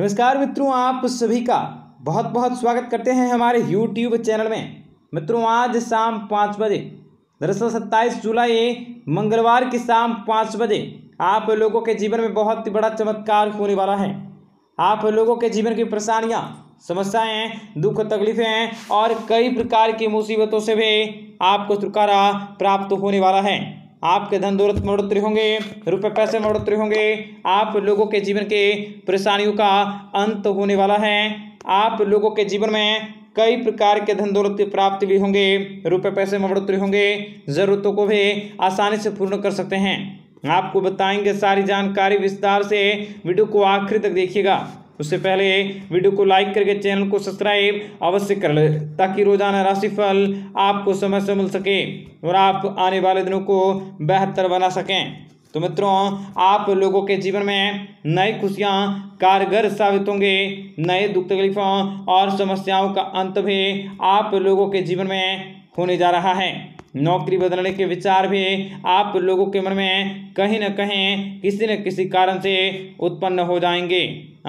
नमस्कार मित्रों आप सभी का बहुत बहुत स्वागत करते हैं हमारे यूट्यूब चैनल में मित्रों आज शाम पाँच बजे दरअसल सत्ताईस जुलाई मंगलवार की शाम पाँच बजे आप लोगों के जीवन में बहुत ही बड़ा चमत्कार होने वाला है आप लोगों के जीवन की परेशानियाँ समस्याएं दुख तकलीफें और कई प्रकार की मुसीबतों से भी आपको छुटकारा प्राप्त होने वाला है आपके धन दौलत में बढ़ोतरी होंगे रुपए पैसे में बढ़ोतरी होंगे आप लोगों के जीवन के परेशानियों का अंत होने वाला है आप लोगों के जीवन में कई प्रकार के धन दौलत की प्राप्ति भी होंगे रुपए पैसे में बढ़ोतरी होंगे ज़रूरतों को भी आसानी से पूर्ण कर सकते हैं आपको बताएंगे सारी जानकारी विस्तार से वीडियो को आखिर तक देखिएगा उससे पहले वीडियो को लाइक करके चैनल को सब्सक्राइब अवश्य कर ले ताकि रोजाना राशिफल आपको समय से मिल सके और आप आने वाले दिनों को बेहतर बना सकें तो मित्रों आप लोगों के जीवन में नई खुशियां कारगर साबित होंगे नए दुख तकलीफों और समस्याओं का अंत भी आप लोगों के जीवन में होने जा रहा है नौकरी बदलने के विचार भी आप लोगों के मन में कहीं ना कहीं किसी न किसी कारण से उत्पन्न हो जाएंगे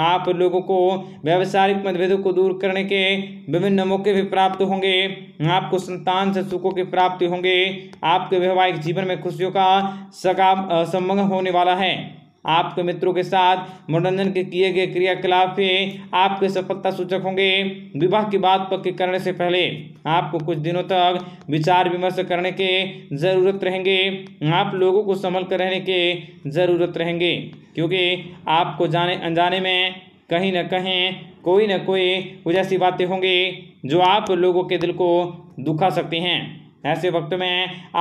आप लोगों को व्यावसायिक मतभेदों को दूर करने के विभिन्न मौके भी प्राप्त होंगे आपको संतान से सुखों की प्राप्ति होंगे आपके वैवाहिक जीवन में खुशियों का सका संबंध होने वाला है आपके मित्रों के साथ मनोरंजन के किए गए क्रियाकलाप आपके सफलता सूचक होंगे विवाह की बात पक्की करने से पहले आपको कुछ दिनों तक विचार विमर्श करने के ज़रूरत रहेंगे आप लोगों को संभल कर रहने के ज़रूरत रहेंगे क्योंकि आपको जाने अनजाने में कहीं ना कहीं कोई ना कोई कुछ ऐसी बातें होंगी जो आप लोगों के दिल को दुखा सकती हैं ऐसे वक्त में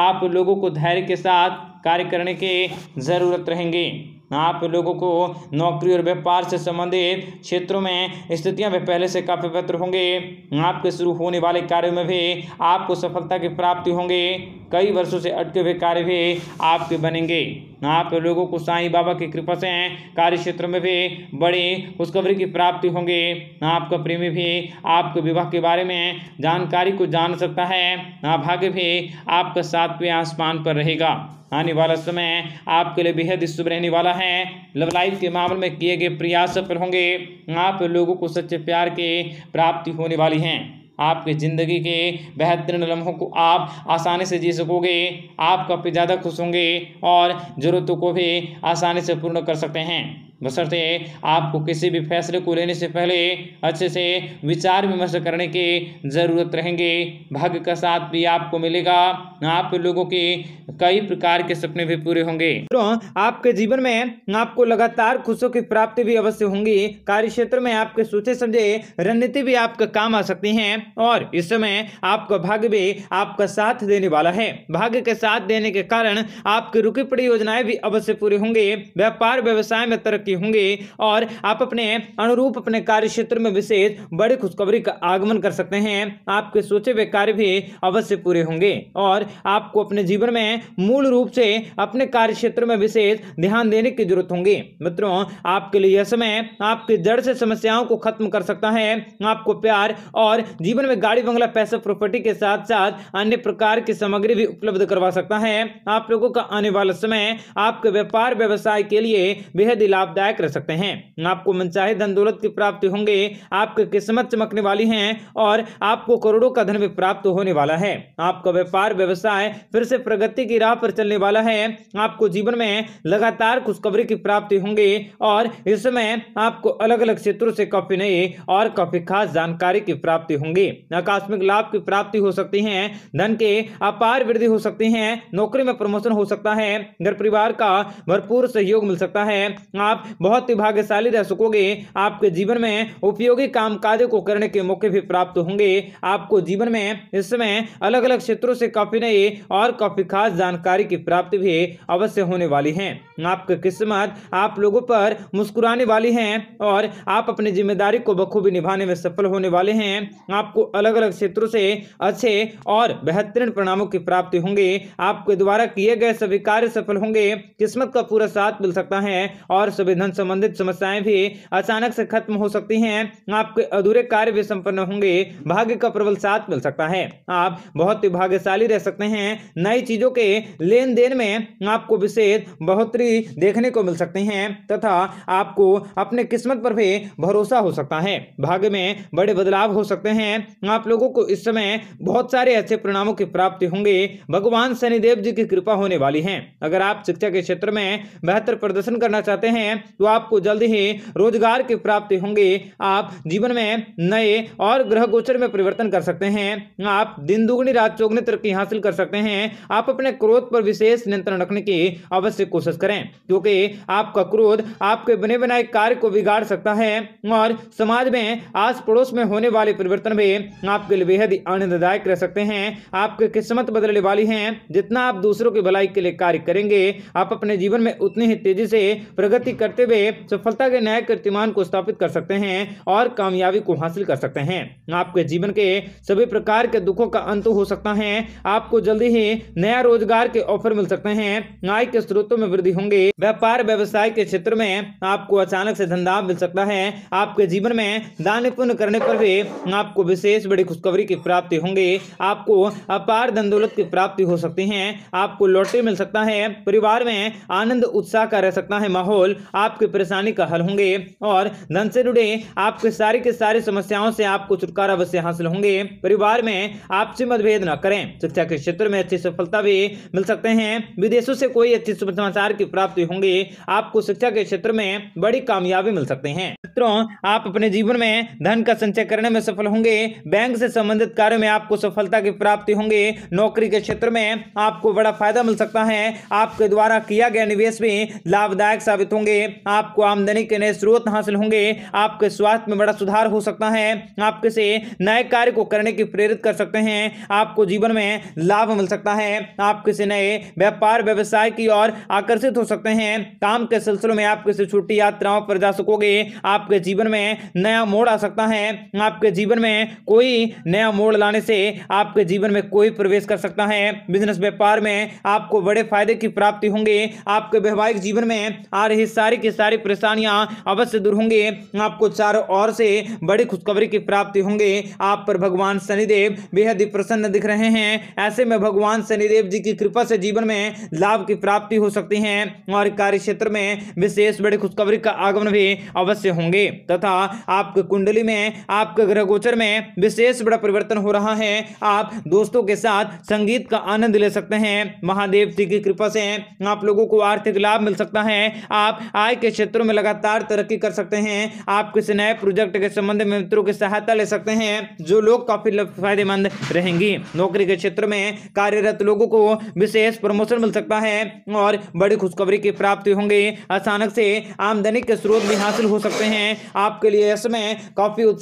आप लोगों को धैर्य के साथ कार्य करने की ज़रूरत रहेंगी आप लोगों को नौकरी और व्यापार से संबंधित क्षेत्रों में स्थितियां भी पहले से काफ़ी बेहतर होंगे आपके शुरू होने वाले कार्यों में भी आपको सफलता की प्राप्ति होंगे कई वर्षों से अटके हुए कार्य भी आपके बनेंगे आप लोगों को साईं बाबा की कृपा से कार्य क्षेत्र में भी बड़ी खुशखबरी की प्राप्ति होंगी आपका प्रेमी भी आपके विवाह के बारे में जानकारी को जान सकता है भाग्य भी आपका सातवें आसमान पर रहेगा आने वाला समय आपके लिए बेहद शुभ रहने वाला है लव लाइफ के मामले में किए गए प्रयास सफल होंगे आप लोगों को सच्चे प्यार के प्राप्ति होने वाली हैं आपकी ज़िंदगी के बेहतरीन लम्हों को आप आसानी से जी सकोगे आप काफ़ी ज़्यादा खुश होंगे और ज़रूरतों को भी आसानी से पूर्ण कर सकते हैं बसरते आपको किसी भी फैसले को लेने से पहले अच्छे से विचार विमर्श करने की ज़रूरत रहेंगे भाग्य का साथ भी आपको मिलेगा आप लोगों के कई प्रकार के सपने भी पूरे होंगे तो आपके जीवन में आपको लगातार खुशियों की प्राप्ति भी अवश्य होंगी कार्य क्षेत्र में आपके सोचे समझे रणनीति भी आपका काम आ सकती है और इस समय आपका भाग्य भी आपका साथ देने वाला है भाग्य के साथ देने के कारण आपकी रुकी पड़ी योजनाएं भी अवश्य पूरी होंगी व्यापार व्यवसाय में तरक्की के होंगे और आप अपने अनुरूप अपने कार्य क्षेत्र में विशेष बड़ी खुशखबरी का आगमन कर सकते हैं आपके सोचे हुए कार्य भी अवश्य पूरे होंगे और आपको अपने जीवन में मूल रूप से अपने कार्य क्षेत्र में विशेष ध्यान देने की जरूरत होंगे मित्रों आपके लिए यह समय आपके जड़ से समस्याओं को खत्म कर सकता है आपको प्यार और जीवन में गाड़ी बंगला पैसा प्रॉपर्टी के साथ साथ अन्य प्रकार की सामग्री भी उपलब्ध करवा सकता है आप लोगों का आने वाला समय आपके व्यापार व्यवसाय के लिए बेहद लाभदायक लाभदायक रह सकते हैं आपको मनचाहे धन दौलत की प्राप्ति होंगे आपकी किस्मत चमकने वाली है और आपको करोड़ों का धन भी प्राप्त होने वाला है आपका व्यापार व्यवसाय फिर से प्रगति की राह पर चलने वाला है आपको जीवन में लगातार खुशखबरी की प्राप्ति होंगे और इस समय आपको अलग अलग क्षेत्रों से काफी नए और काफी खास जानकारी की प्राप्ति होंगी आकस्मिक लाभ की प्राप्ति हो सकती है धन के अपार वृद्धि हो सकती है नौकरी में प्रमोशन हो सकता है घर परिवार का भरपूर सहयोग मिल सकता है आप बहुत ही भाग्यशाली रह सकोगे आपके जीवन में उपयोगी काम कार्य को करने के मौके भी प्राप्त होंगे आपको जीवन में इस समय अलग अलग क्षेत्रों से काफी नई और काफी खास जानकारी की प्राप्ति भी अवश्य होने वाली है आपकी किस्मत आप लोगों पर मुस्कुराने वाली है और आप अपनी जिम्मेदारी को बखूबी निभाने में सफल होने वाले हैं आपको अलग अलग क्षेत्रों से अच्छे और बेहतरीन परिणामों की प्राप्ति होंगे आपके द्वारा किए गए सभी कार्य सफल होंगे किस्मत का पूरा साथ मिल सकता है और सभी धन संबंधित समस्याएं भी अचानक से खत्म हो सकती हैं आपके अधूरे कार्य भी संपन्न होंगे भाग्य का प्रबल साथ मिल सकता है आप बहुत ही भाग्यशाली रह सकते हैं नई चीजों के लेन देन में आपको विशेष बढ़ोतरी देखने को मिल सकती है तथा आपको अपने किस्मत पर भी भरोसा हो सकता है भाग्य में बड़े बदलाव हो सकते हैं आप लोगों को इस समय बहुत सारे अच्छे परिणामों की प्राप्ति होंगे भगवान शनिदेव जी की कृपा होने वाली है अगर आप शिक्षा के क्षेत्र में बेहतर प्रदर्शन करना चाहते हैं तो आपको जल्द ही रोजगार की प्राप्ति होंगे आप जीवन में नए और ग्रह गोचर में परिवर्तन कर सकते हैं आप दिन दुगनी रात चौगनी तरक्की हासिल कर सकते हैं आप अपने क्रोध पर विशेष नियंत्रण रखने की अवश्य कोशिश करें क्योंकि आपका क्रोध आपके बने बनाए कार्य को बिगाड़ सकता है और समाज में आस पड़ोस में होने वाले परिवर्तन भी आपके लिए बेहद आनंददायक रह सकते हैं आपकी किस्मत बदलने वाली है जितना आप दूसरों की भलाई के लिए कार्य करेंगे आप अपने जीवन में उतनी ही तेजी से प्रगति करते करते हुए सफलता के नए कीर्तिमान को स्थापित कर सकते हैं और कामयाबी को हासिल कर सकते हैं आपके जीवन के सभी प्रकार के दुखों का अंत हो सकता है आपको जल्दी ही नया रोजगार के ऑफर मिल सकते हैं आय के स्रोतों में वृद्धि होंगे व्यापार व्यवसाय के क्षेत्र में आपको अचानक से धंधा मिल सकता है आपके जीवन में दान पुण्य करने पर भी आपको विशेष बड़ी खुशखबरी की प्राप्ति होंगे आपको अपार धन दौलत की प्राप्ति हो सकती है आपको लॉटरी मिल सकता है परिवार में आनंद उत्साह का रह सकता है माहौल आप आपकी परेशानी का हल होंगे और धन से जुड़े आपके सारी के सारी समस्याओं से आपको छुटकारा अवश्य हासिल होंगे परिवार में आपसी मतभेद न करें शिक्षा के क्षेत्र में अच्छी सफलता भी मिल सकते हैं विदेशों से कोई अच्छी समाचार की प्राप्ति होंगी आपको शिक्षा के क्षेत्र में बड़ी कामयाबी मिल सकते हैं मित्रों आप अपने जीवन में धन का संचय करने में सफल होंगे बैंक से संबंधित कार्य में आपको सफलता की प्राप्ति होंगे नौकरी के क्षेत्र में आपको बड़ा फायदा मिल सकता है आपके द्वारा किया गया निवेश भी लाभदायक साबित होंगे आपको आमदनी के नए स्रोत हासिल होंगे आपके स्वास्थ्य में बड़ा सुधार हो सकता है आप किसी नए कार्य को करने की प्रेरित कर सकते हैं आपको जीवन में लाभ मिल सकता है आप किसी नए व्यापार व्यवसाय की ओर आकर्षित हो सकते हैं काम के सिलसिले में आप किसी छोटी यात्राओं पर जा सकोगे आपके जीवन में नया मोड़ आ सकता है आपके जीवन में कोई नया मोड़ लाने से आपके जीवन में कोई प्रवेश कर सकता है बिजनेस व्यापार में आपको बड़े फायदे की प्राप्ति होंगे आपके वैवाहिक जीवन में आ रही सारी सारी की सारी परेशानियां अवश्य दूर होंगे आपको चारों ओर से बड़ी खुशखबरी की प्राप्ति होंगे आप पर भगवान शनिदेव बेहद ही प्रसन्न दिख रहे हैं ऐसे में भगवान शनिदेव जी की कृपा से जीवन में लाभ की प्राप्ति हो सकती है और कार्य क्षेत्र में विशेष बड़ी खुशखबरी का आगमन भी अवश्य होंगे तथा आपके कुंडली में आपके ग्रह गोचर में विशेष बड़ा परिवर्तन हो रहा है आप दोस्तों के साथ संगीत का आनंद ले सकते हैं महादेव जी की कृपा से आप लोगों को आर्थिक लाभ मिल सकता है आप व्यवसाय के क्षेत्रों में लगातार तरक्की कर सकते हैं आप किसी नए प्रोजेक्ट के संबंध में मित्रों की सहायता ले सकते हैं जो लोग काफी फायदेमंद रहेंगी नौकरी के क्षेत्र में कार्यरत लोगों को विशेष प्रमोशन मिल सकता है और बड़ी खुशखबरी की प्राप्ति होंगी अचानक से आमदनी के स्रोत भी हासिल हो सकते हैं आपके लिए इसमें काफी उत्साह